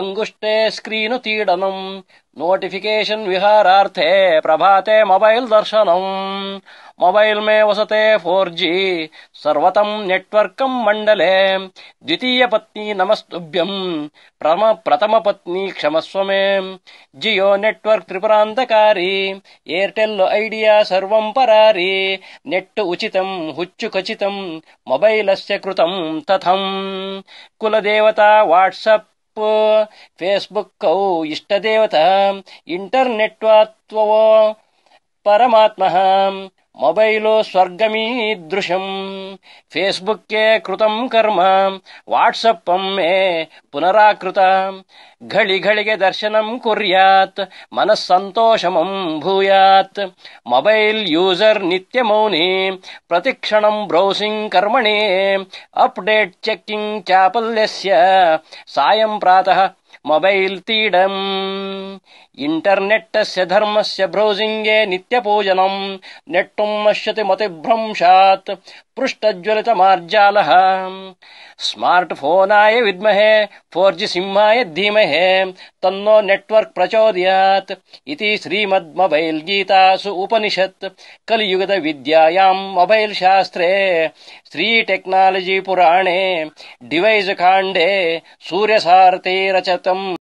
అంగుష్టే screen తీడనం notification విహారార్థే ప్రభాతే మొబైల్ దర్శనం మొబైల్ మే వసతే ఫోర్ జీ సర్వతం నెట్వర్కం మండలే ద్వితీయ పత్ని నమస్తుభ్యం ప్రమ ప్రథమ పత్ని క్షమస్వమే జియో నెట్వర్క్ త్రిపురాంతకారి ఎయిర్టెల్ ఐడియా సర్వం పరారి నెట్ ఉచితం హుచ్చు ఖచ్చితం మొబైలస్య కృతం తథం కులదేవత వాట్సప్ फेस्बुक्कौ इष्टदेवता इण्टर्नेट् वा त्वो మొబైలో స్వర్గమీదృశం ఫేస్బుక్కే కృతం కర్మ వాట్సప్ మే పునరాకృత ఘళిఘళిగే దర్శనం కుర్యాత్ మనస్సంతోషమం భూయాత్ మొబైల్ యూజర్ నిత్యమౌని ప్రతిక్షణం బ్రౌసింగ్ కర్మణే అప్డేట్ చెక్కింగ్ చాపల్యస్య సాయం ప్రాత मोबैल् तीडम् इण्टर्नेट्स्य धर्मस्य भ्रौसिङ्गे नित्यपूजनम् नेट्टुम् नश्यति मतिभ्रंशात् पृष्टज्वलितमार्जालः स्मार्ट् फोनाय विद्महे फोर्जि सिंहाय धीमहे तन्नो नेट्वर्क् प्रचोदयात् इति श्रीमद्मोबैल् गीतासु उपनिषत् विद्यायाम् मोबैल् शास्त्रे श्री टेक्नालजिपुराणे डिवैज्काण्डे रचतम्